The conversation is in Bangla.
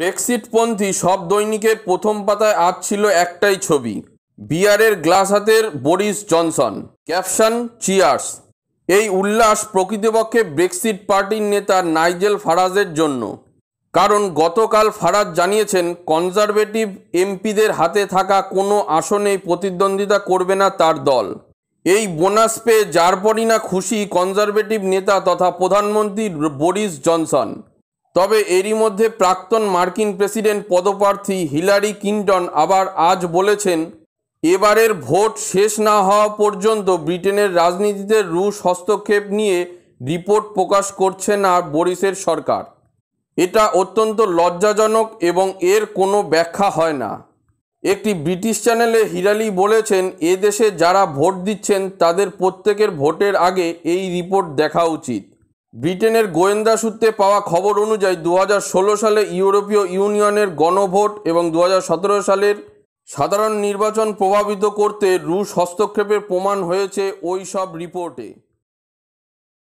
ব্রেক্সিটপন্থী সব দৈনিকে প্রথম পাতায় আজ ছিল একটাই ছবি বিয়ারের গ্লাস হাতের বরিস জনসন ক্যাপশন চিয়ার্স এই উল্লাস প্রকৃতপক্ষে ব্রেক্সিট পার্টির নেতা নাইজেল ফারাজের জন্য কারণ গতকাল ফারাজ জানিয়েছেন কনজারভেটিভ এমপিদের হাতে থাকা কোনো আসনেই প্রতিদ্বন্দ্বিতা করবে না তার দল এই বোনাস পেয়ে যার পরই না খুশি কনজারভেটিভ নেতা তথা প্রধানমন্ত্রী বরিস জনসন তবে এরই মধ্যে প্রাক্তন মার্কিন প্রেসিডেন্ট পদপ্রার্থী হিলারি কিন্টন আবার আজ বলেছেন এবারের ভোট শেষ না হওয়া পর্যন্ত ব্রিটেনের রাজনীতিতে রুশ হস্তক্ষেপ নিয়ে রিপোর্ট প্রকাশ করছে না বরিসের সরকার এটা অত্যন্ত লজ্জাজনক এবং এর কোনো ব্যাখ্যা হয় না একটি ব্রিটিশ চ্যানেলে হিরালি বলেছেন এ দেশে যারা ভোট দিচ্ছেন তাদের প্রত্যেকের ভোটের আগে এই রিপোর্ট দেখা উচিত ব্রিটেনের গোয়েন্দা সূত্রে পাওয়া খবর অনুযায়ী দু সালে ইউরোপীয় ইউনিয়নের গণভোট এবং দু সালের সাধারণ নির্বাচন প্রভাবিত করতে রুশ হস্তক্ষেপের প্রমাণ হয়েছে ওই সব রিপোর্টে